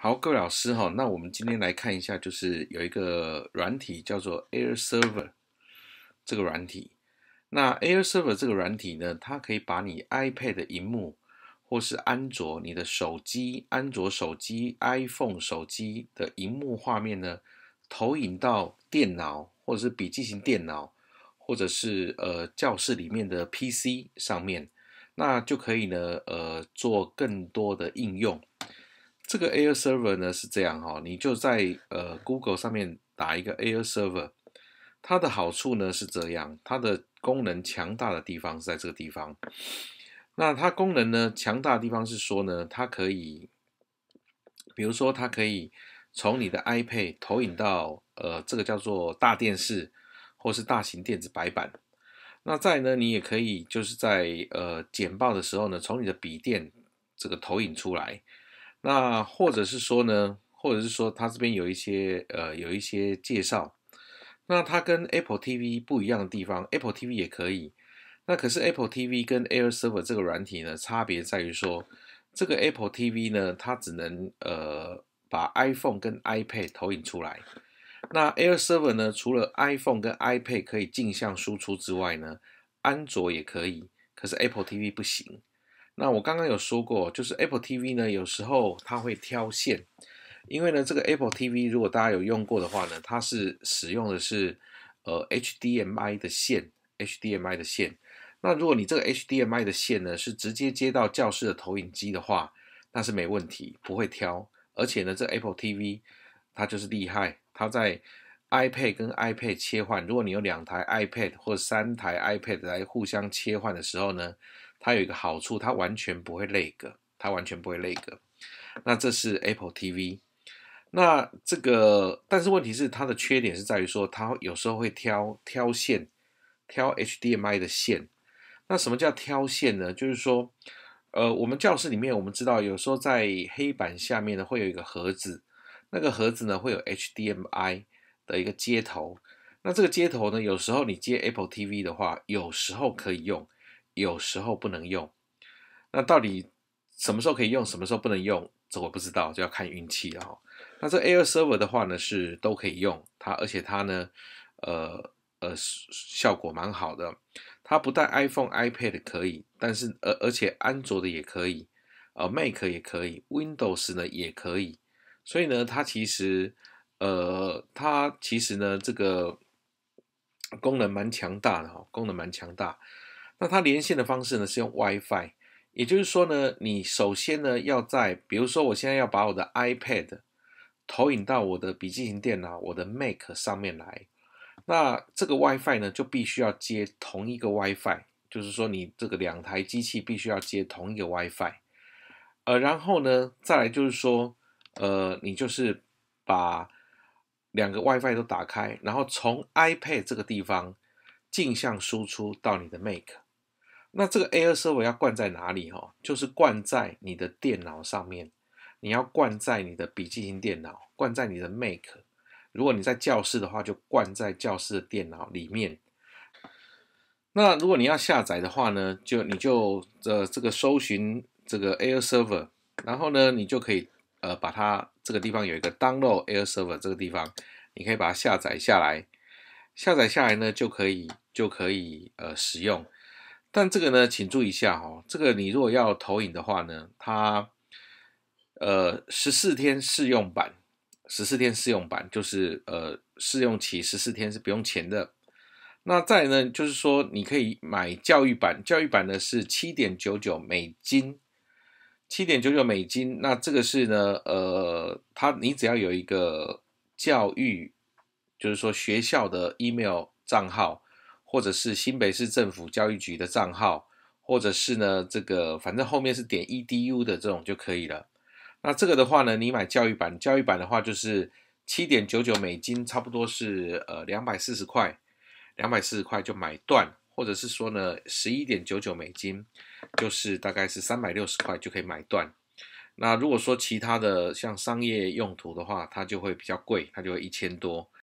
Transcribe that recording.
好，各位老师哈，那我们今天来看一下，就是有一个软体叫做 Air Server 这个软体。那 Air Server 这个软体呢，它可以把你 iPad 的荧幕，或是安卓你的手机、安卓手机、iPhone 手机的荧幕画面呢，投影到电脑，或者是笔记型电脑，或者是呃教室里面的 PC 上面，那就可以呢，呃，做更多的应用。这个 Air Server 呢是这样哈，你就在呃 Google 上面打一个 Air Server，它的好处呢是这样，它的功能强大的地方是在这个地方。那它功能呢强大的地方是说呢，它可以，比如说它可以从你的 iPad 投影到呃这个叫做大电视，或是大型电子白板。那再呢，你也可以就是在呃简报的时候呢，从你的笔电这个投影出来。那或者是说呢，或者是说他这边有一些呃有一些介绍，那它跟 Apple TV 不一样的地方，Apple TV 也可以，那可是 Apple TV 跟 Air Server 这个软体呢，差别在于说这个 Apple TV 呢，它只能呃把 iPhone 跟 iPad 投影出来，那 Air Server 呢，除了 iPhone 跟 iPad 可以镜像输出之外呢，安卓也可以，可是 Apple TV 不行。那我刚刚有说过，就是 Apple TV 呢，有时候它会挑线，因为呢，这个 Apple TV 如果大家有用过的话呢，它是使用的是呃 HDMI 的线，HDMI 的线。那如果你这个 HDMI 的线呢，是直接接到教室的投影机的话，那是没问题，不会挑。而且呢，这 Apple TV 它就是厉害，它在 iPad 跟 iPad 切换，如果你有两台 iPad 或三台 iPad 来互相切换的时候呢。它有一个好处，它完全不会累格，它完全不会累格。那这是 Apple TV。那这个，但是问题是它的缺点是在于说，它有时候会挑挑线，挑 HDMI 的线。那什么叫挑线呢？就是说，呃，我们教室里面我们知道，有时候在黑板下面呢会有一个盒子，那个盒子呢会有 HDMI 的一个接头。那这个接头呢，有时候你接 Apple TV 的话，有时候可以用。有时候不能用，那到底什么时候可以用，什么时候不能用，这我不知道，就要看运气了哈。那这 Air Server 的话呢，是都可以用它，而且它呢，呃呃，效果蛮好的。它不带 iPhone、iPad 可以，但是呃，而且安卓的也可以，呃，Mac 也可以，Windows 呢也可以。所以呢，它其实呃，它其实呢，这个功能蛮强大的哈，功能蛮强大。那它连线的方式呢是用 WiFi，也就是说呢，你首先呢要在，比如说我现在要把我的 iPad 投影到我的笔记型电脑、我的 Mac 上面来，那这个 WiFi 呢就必须要接同一个 WiFi，就是说你这个两台机器必须要接同一个 WiFi，呃，然后呢再来就是说，呃，你就是把两个 WiFi 都打开，然后从 iPad 这个地方镜像输出到你的 Mac。那这个 Air Server 要灌在哪里哈？就是灌在你的电脑上面。你要灌在你的笔记型电脑，灌在你的 Mac。如果你在教室的话，就灌在教室的电脑里面。那如果你要下载的话呢，就你就呃这个搜寻这个 Air Server，然后呢，你就可以呃把它这个地方有一个 Download Air Server 这个地方，你可以把它下载下来。下载下来呢，就可以就可以呃使用。但这个呢，请注意一下哦，这个你如果要投影的话呢，它，呃，十四天试用版，十四天试用版就是呃，试用期十四天是不用钱的。那再呢，就是说你可以买教育版，教育版呢是七点九九美金，七点九九美金。那这个是呢，呃，它你只要有一个教育，就是说学校的 email 账号。或者是新北市政府教育局的账号，或者是呢，这个反正后面是点 e d u 的这种就可以了。那这个的话呢，你买教育版，教育版的话就是七点九九美金，差不多是呃两百四十块，两百四十块就买断，或者是说呢十一点九九美金，就是大概是三百六十块就可以买断。那如果说其他的像商业用途的话，它就会比较贵，它就会一千多。